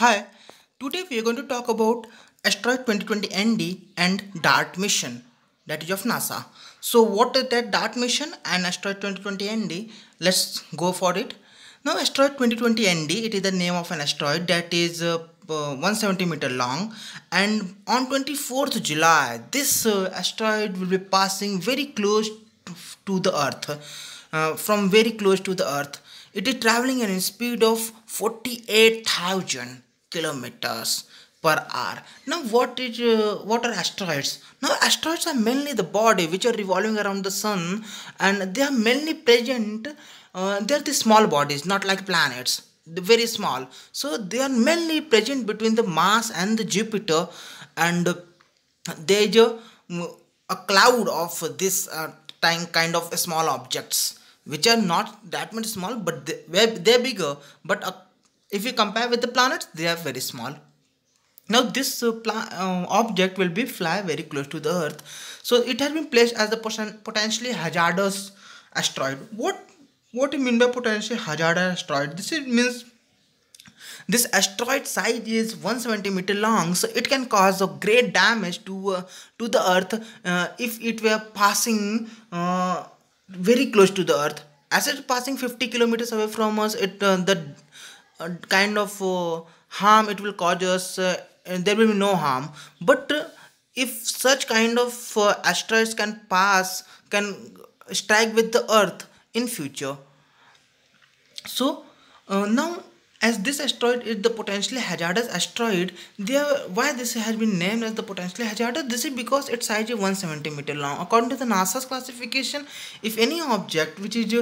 Hi, today we are going to talk about Asteroid 2020 ND and DART mission that is of NASA. So what is that DART mission and Asteroid 2020 ND? Let's go for it. Now Asteroid 2020 ND, it is the name of an asteroid that is uh, uh, 170 meter long and on 24th July this uh, asteroid will be passing very close to, to the earth. Uh, from very close to the earth it is traveling at a speed of 48,000 kilometers per hour. Now, what is uh, what are asteroids? Now, asteroids are mainly the body which are revolving around the sun, and they are mainly present. Uh, they are the small bodies, not like planets, They're very small. So they are mainly present between the Mars and the Jupiter, and there is mm, a, a cloud of this uh, kind of small objects which are not that much small but they, they're bigger but uh, if you compare with the planets they are very small now this uh, uh, object will be fly very close to the earth so it has been placed as a potentially hazardous asteroid what what do you mean by potentially hazardous asteroid this is, means this asteroid size is 170 meter long so it can cause a great damage to uh, to the earth uh, if it were passing uh, very close to the earth as it's passing 50 kilometers away from us it uh, the uh, kind of uh, harm it will cause us uh, and there will be no harm but uh, if such kind of uh, asteroids can pass can strike with the earth in future so now as this asteroid is the potentially hazardous asteroid there why this has been named as the potentially hazardous this is because its size is 170 meter long according to the nasa's classification if any object which is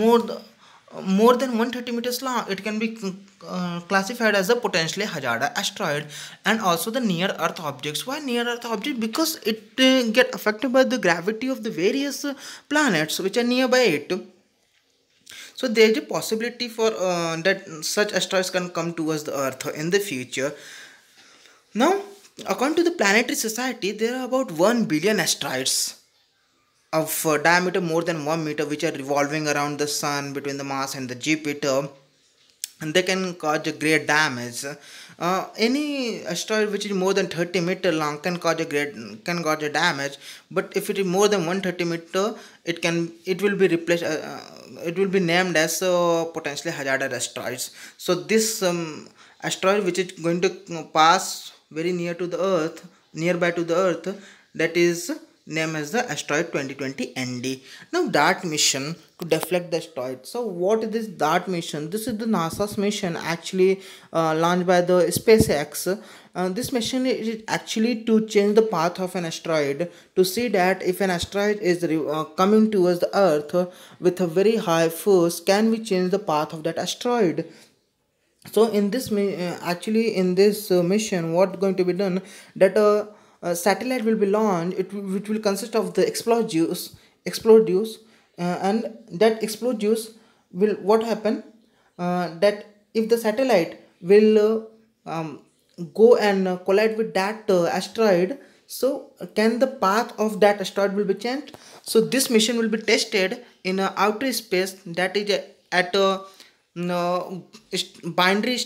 more more than 130 meters long it can be uh, classified as a potentially hazardous asteroid and also the near earth objects why near earth object because it uh, get affected by the gravity of the various uh, planets which are nearby it so there is a possibility for uh, that such asteroids can come towards the earth in the future now according to the planetary society there are about 1 billion asteroids of uh, diameter more than 1 meter which are revolving around the sun between the mars and the jupiter they can cause great damage. Uh, any asteroid which is more than 30 meter long can cause a great can cause a damage. But if it is more than 130 meter, it can it will be replaced. Uh, uh, it will be named as uh, potentially hazardous asteroids. So this um, asteroid which is going to pass very near to the Earth, nearby to the Earth, that is name as the asteroid 2020 ND. Now that mission to deflect the asteroid. So what is this that mission? This is the NASA's mission actually uh, launched by the SpaceX. Uh, this mission is actually to change the path of an asteroid to see that if an asteroid is uh, coming towards the earth with a very high force can we change the path of that asteroid so in this uh, actually in this uh, mission what going to be done that uh, uh, satellite will be launched it, will, will consist of the explosives explosives uh, and that juice will what happen uh, that if the satellite will uh, um, go and collide with that uh, asteroid so can the path of that asteroid will be changed so this mission will be tested in uh, outer space that is at a uh, boundary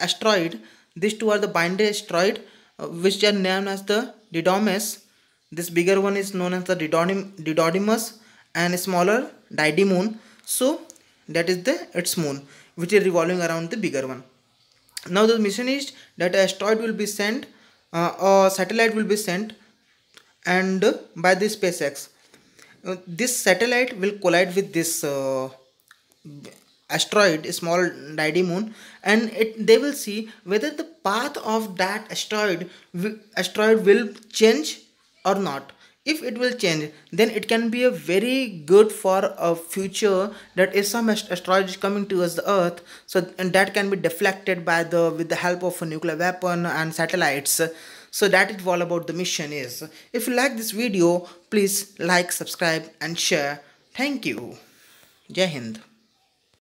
asteroid these two are the boundary asteroid uh, which are known as the didomus. This bigger one is known as the didodim didodymus and smaller didymon. So that is the its moon which is revolving around the bigger one. Now the mission is that a asteroid will be sent uh, a satellite will be sent and uh, by the SpaceX. Uh, this satellite will collide with this uh, asteroid, a small moon, and it, they will see whether the path of that asteroid asteroid will change or not. If it will change, then it can be a very good for a future that some asteroid is coming towards the Earth, so and that can be deflected by the with the help of a nuclear weapon and satellites. So that is all about the mission is. If you like this video, please like, subscribe and share. Thank you. Jai Hind.